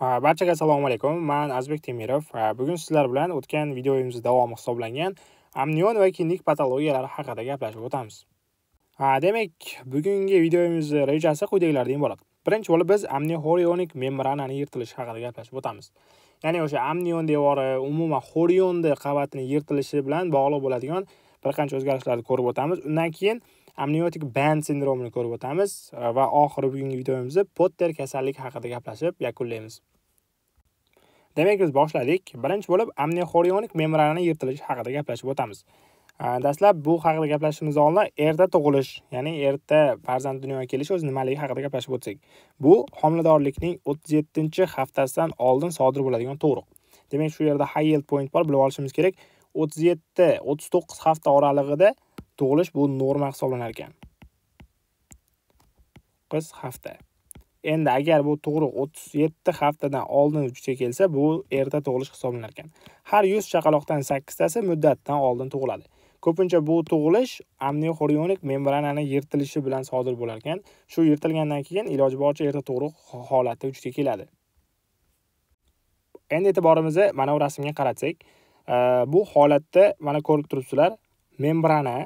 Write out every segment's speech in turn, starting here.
barchaga assalomu alaykum man azbek temirov bugun sizlar bilan o'tgan videoyimiz davomi hisoblangan amnion va kindik patologiyalari haqida gaplashib o'tamiz demak bugungi videoyimizni rejasi quyidagilardan iborat birinchi bo'lib biz amnioxorionik membranani yirtilishi haqida gaplashib o'tamiz ya'ni o'sha amnion devori umuman xorionni qavatini yirtilishi bilan bog'liq bo'ladigan bir qancha o'zgarishlarni ko'rib o'tamiz undan keyin amniotik band sindromini ko'rib o'tamiz e, va oxiri bugungi videomizni potter kasalligi haqida gaplashib yakunlaymiz demak biz boshladik birinchi bo'lib amnioxorionik membrana yirtilishi haqida gaplashib o'tamiz e, dastlab bu haqida gaplashishimiz oldin erta tug'ilish ya'ni erta farzand dunyoga kelishi o'zi nimaligi haqida gaplashib o'tsak bu homiladorlikning o'ttiz yettinchi haftasidan oldin sodir bo'ladigan tug'ruq demak shu yerda high yield point bor bilib olishimiz kerak o'ttiz yetti o'ttiz to'qqiz hafta oralig'ida tug'ilish bu norma hisoblanar ekan qiz hafta endi agar bu tug'ruq o'ttiz yetti haftadan oldin vujudga kelsa bu erta tug'ilish hisoblanar ekan har yuz chaqaloqdan sakkiztasi muddatdan oldin tug'iladi ko'pincha bu tug'ilish amnioxorionik membranani yirtilishi bilan sodir bo'lar ekan shu yirtilgandan keyin iloji boricha erta tug'ruq holati vujudga keladi endi e'tiborimizni mana bu rasmga qaratsak bu holatda mana ko'rib turibsizlar membrana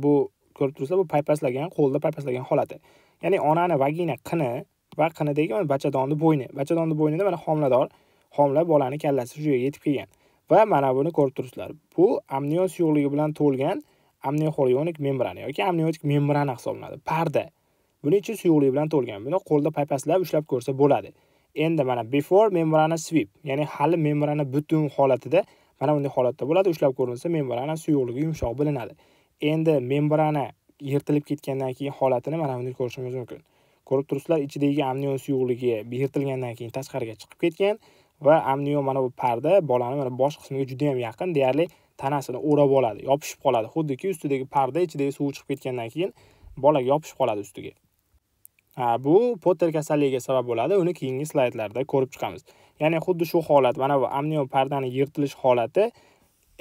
bu ko'rib turibsizlar bu paypaslagan qo'lda paypaslagan holati ya'ni onani vagina qini va qinidagi mana bachadonni bo'yni bachadonni bo'ynida mana homilador homila bolani kallasi shu yerga yetib kelgan va mana buni ko'rib turibsizlar bu amnion suyuqligi bilan to'lgan amnioxorionik membrana yoki amniotik membrana hisoblanadi parda buni ichi suyuqlik bilan to'lgan buni qo'lda paypaslab ushlab ko'rsa bo'ladi endi mana before membrana sweep ya'ni hali membrana butun holatida mana bunday holatda bo'ladi ushlab ko'rinsa membrana suyuqligi yumshoq bilinadi endi membrana yirtilib ketgandan keyin holatini mana bunday ko'rishimiz mumkin ko'rib turibsizlar ichidagi amnion suyuqligi yirtilgandan keyin tashqariga chiqib ketgan va amnion mana bu parda bolani mana bosh qismiga juda yam yaqin deyarli tanasini o'rab oladi yopishib qoladi xuddiki ustidagi parda ichidagi suv chiqib ketgandan keyin bolaga yopishib qoladi ustiga bu potter kasalligiga sabab bo'ladi uni keyingi slaydlarda ko'rib chiqamiz ya'ni xuddi shu holat mana bu amnion pardani yirtilish holati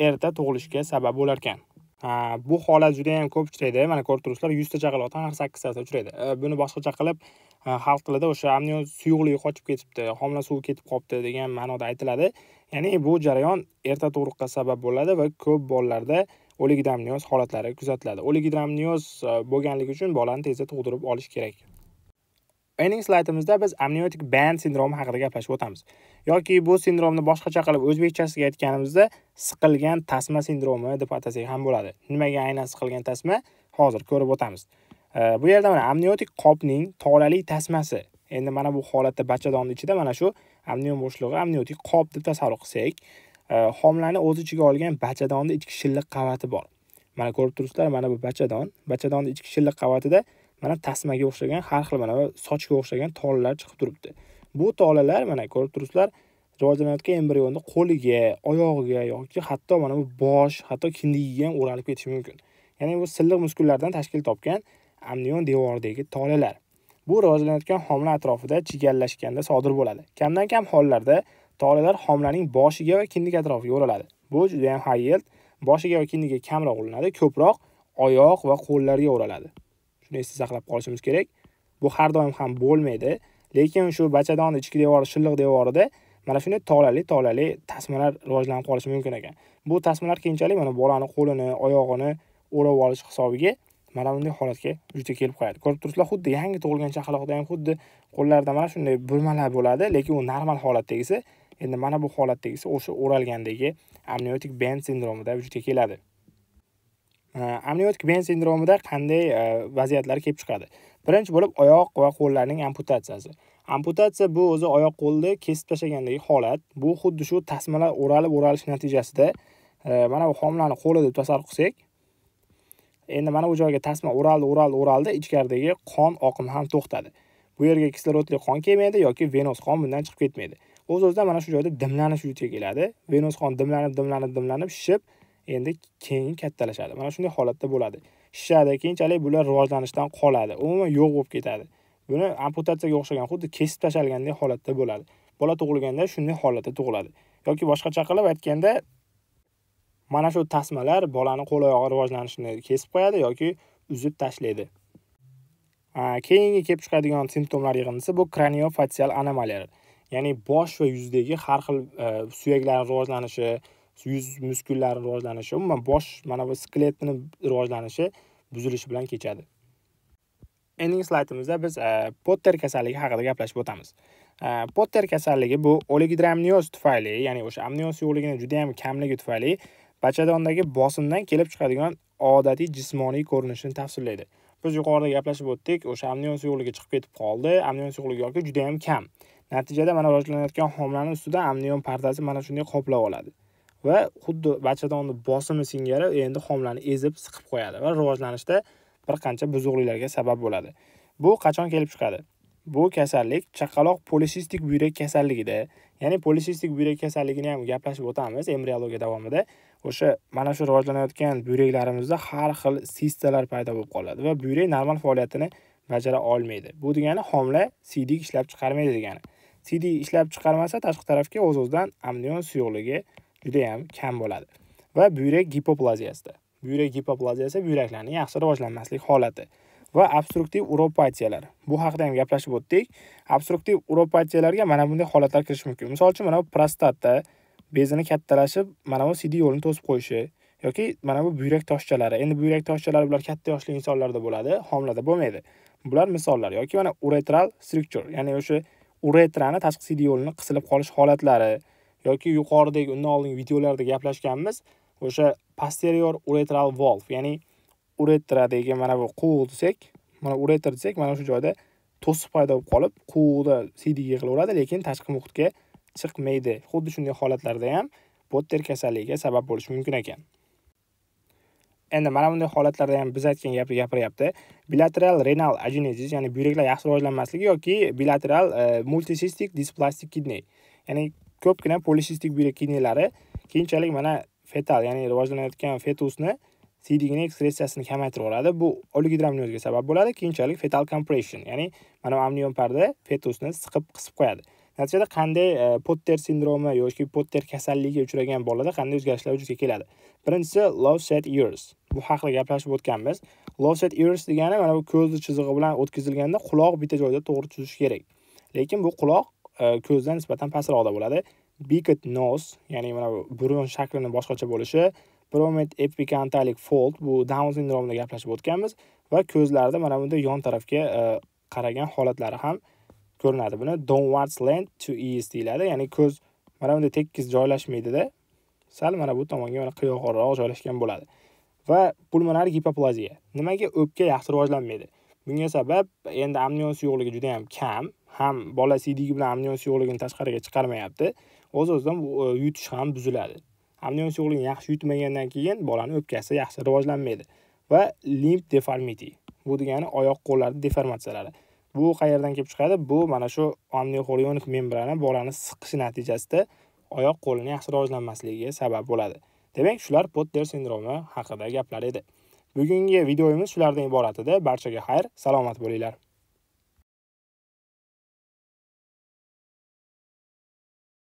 erta tug'ilishga sabab bo'lar ekan bu holat juda ham ko'p uchraydi mana ko'rib turibsizlar yuzta chaqaloqdan har sakkiztasi uchraydi e, buni boshqacha qilib xalq e, tilida o'sha amnion suyuqligi qochib ketibdi homila suvi ketib qolibdi degan ma'noda aytiladi ya'ni bu jarayon erta tug'ruqqa sabab bo'ladi va ko'p bolalarda oligidamnioz holatlari kuzatiladi oligidamnioz e, bo'lganligi uchun bolani tezda tug'dirib olish kerak keyingi slaydimizda biz amniotik band sindromi haqida gaplashib o'tamiz yoki bu sindromni boshqacha qilib o'zbekchasiga aytganimizda siqilgan tasma sindromi deb atasak ham bo'ladi nimaga aynan siqilgan tasma hozir ko'rib o'tamiz bu yerda mana amniotik qopning tolali tasmasi endi mana bu holatda bachadonni ichida mana shu amnion bo'shlig'i amniotik qop deb tasavvur qilsak e, homilani o'z ichiga olgan bachadonni ichki shilliq qavati bor mana ko'rib turibsizlar mana bu bachadon bachadonni ichki shilliq qavatida mana tasmaga o'xshagan har xil mana sochga o'xshagan tolalar chiqib turibdi bu tolalar mana ko'rib turibsizlar rivojlanayotgan embrionni qo'liga oyog'iga yoki hatto mana bu bosh hatto kindigiga ham o'ralib ketishi mumkin ya'ni bu silliq muskullardan tashkil topgan amnion devoridagi tolalar bu rivojlanayotgan homila atrofida chigallashganda sodir bo'ladi kamdan kam hollarda tolalar homilaning boshiga va kindik atrofiga o'raladi bu judayam hayel boshiga va kindigiga kamroq ulanadi ko'proq oyoq va qo'llarga o'raladi shuni esda saqlab qolishimiz kerak bu har doim ham bo'lmaydi lekin shu bachadonni ichki devori shilliq devorida mana shunday tolali tolali tasmalar rivojlanib qolishi mumkin ekan bu tasmalar keyinchalik mana bolani qo'lini oyog'ini o'rab olish hisobiga mana bunday holatga vujudga kelib qoladi ko'rib turibsizlar xuddi yangi tug'ilgan chaqaloqda ham xuddi qo'llarida mana shunday burmalar bo'ladi lekin u normal holatdagisi endi mana bu holatdagisi o'sha o'ralgandagi amniotik bend sindromida vujudga keladi amniotik ben sindromida qanday vaziyatlar kelib chiqadi birinchi bo'lib oyoq va qo'llarning amputatsiyasi amputatsiya bu o'zi oyoq qo'lni kesib tashlagandagi holat bu xuddi shu tasmalar o'ralib o'ralish natijasida e, mana bu homilani qo'li deb tasavvur qilsak endi mana bu joyga tasma o'raldi o'raldi o'raldi ichkaridagi qon oqimi ham to'xtadi bu yerga kislorodli qon kelmaydi yoki venos qon bundan chiqib ketmaydi o'z o'zidan mana shu joyda dimlanish vujudga keladi venos qon dimlanib dimlanib dimlanib shishib endi keyin kattalashadi mana shunday holatda bo'ladi shishadi keyinchalik bular rivojlanishdan qoladi umuman yo'q bo'lib ketadi buni amputatsiyaga o'xshagan xuddi kesib tashlangandek holatda bo'ladi bola tug'ilganda shunday holatda tug'iladi yoki boshqacha qilib aytganda mana shu tasmalar bolani qo'l oyog'i rivojlanishini kesib qo'yadi yoki uzib tashlaydi keyingi kelib chiqadigan simptomlar yig'indisi bu kraniofatsial anomaliyalar ya'ni bosh va yuzdagi har xil e, suyaklarni rivojlanishi yuz muskullari rivojlanishi umuman bosh mana bu skeletini rivojlanishi buzilishi bilan kechadi ending slaydimizda biz e, potter kasalligi haqida gaplashib o'tamiz e, potter kasalligi bu oligidramnioz tufayli ya'ni o'sha amnioz yo'qligini judayam kamligi tufayli bachadondagi bosimdan kelib chiqadigan odatiy jismoniy ko'rinishini tavsirlaydi biz yuqorida gaplashib o'tdik o'sha amnion suyuqligi chiqib ketib qoldi amnion suyuqligi yoki judayam kam natijada mana rivojlanayotgan homilani ustida amnion pardasi mana shunday qoplab oladi va xuddi bachadonni bosimi singari endi homilani ezib siqib qo'yadi va rivojlanishda bir qancha buzuqliklarga sabab bo'ladi bu qachon kelib chiqadi bu kasallik chaqaloq polisistik buyrak kasalligida ya'ni polisistik buyrak kasalligini ham gaplashib o'tamiz embriologiya davomida o'sha mana shu rivojlanayotgan buyraklarimizda har xil sistalar paydo bo'lib qoladi va buyrak normal faoliyatini bajara olmaydi bu degani homila siydik ishlab chiqarmaydi degani siydik ishlab chiqarmasa tashqi tarafga o'z o'zidan amnion suyuqligi judayam kam bo'ladi va buyrak gipoplaziyasida buyrak gipoplaziyasi buyraklarning yaxshi rivojlanmaslik holati va obstruktiv uropatiyalar bu haqida ham gaplashib o'tdik obstruktiv uropatiyalarga mana bunday holatlar kirishi mumkin misol uchun mana bu prostata bezini kattalashib mana bu sidi yo'lini to'sib qo'yishi yoki mana bu buyrak toshchalari endi buyrak toshchalari bular katta yoshli insonlarda bo'ladi homilada bo'lmaydi bular misollar yoki mana uretral struktur ya'ni o'sha uretrani tashqi sidi yo'lini qisilib qolish holatlari yoki yuqoridagi undan oldingi videolarda gaplashganmiz o'sha posterior uretral valve ya'ni uretradagi mana bu quvuq desak mana uretra desak mana shu joyda to'siq paydo bo'lib qolib quvuqda siydik yig'ilaveradi lekin tashqi muhitga chiqmaydi xuddi shunday holatlarda ham botter kasalligiga sabab bo'lishi mumkin ekan endi mana bunday holatlarda ham biz aytgan gapni gapiryapti bilateral renal agenesis ya'ni buyraklar yaxshi rivojlanmasligi yoki bilateral e, multisistik displastik kidney ya'ni ko'pgina polisistik buyrak kidneylari keyinchalik mana fetal ya'ni rivojlanayotgan fetusni siydigini ekskretsiyasini kamaytirib yuboradi bu oligidramnozga sabab bo'ladi keyinchalik fetal compression ya'ni mana bu amnion parda fetusni siqib qisib qo'yadi natijada qanday e, potter sindromi yoki potter kasalligiga uchragan bolada qanday o'zgarishlar vujudga keladi birinchisi set ears bu haqida gaplashib o'tganmiz set ears degani mana bu ko'zni chizig'i bilan o'tkazilganda quloq bitta joyda to'g'ri tuzish kerak lekin bu quloq Э, ko'zdan nisbatan pastroqda bo'ladi bigot nos ya'ni mana bu burun shaklini boshqacha bo'lishi promet epikantalik fold bu down sindromida gaplashib o'tganmiz va ko'zlarda mana bunday yon tarafga e, qaragan holatlari ham ko'rinadi buni downwards land to east deyiladi ya'ni ko'z mana bunday tekis joylashmaydida sal mana bu tomonga mana qiyoqroq joylashgan bo'ladi va pulmonar gipoplaziya nimaga o'pka yaxshi rivojlanmaydi bunga sabab endi amnion suyuqligi juda yam kam ham bola siydigi bilan amnion suyuqligini tashqariga chiqarmayapti o'z o'zidan e, yutish ham buziladi amnion suyuqligini yaxshi yutmagandan keyin bolani o'pkasi yaxshi rivojlanmaydi va limp deformity bu degani oyoq qo'llarni deformatsiyalari bu qayerdan kelib chiqadi bu mana shu amnioxorionik membrana bolani siqishi natijasida oyoq qo'lini yaxshi rivojlanmasligiga sabab bo'ladi demak shular potter sindromi haqida gaplar edi bugungi videomiz shulardan iborat edi barchaga xayr salomat bo'linglar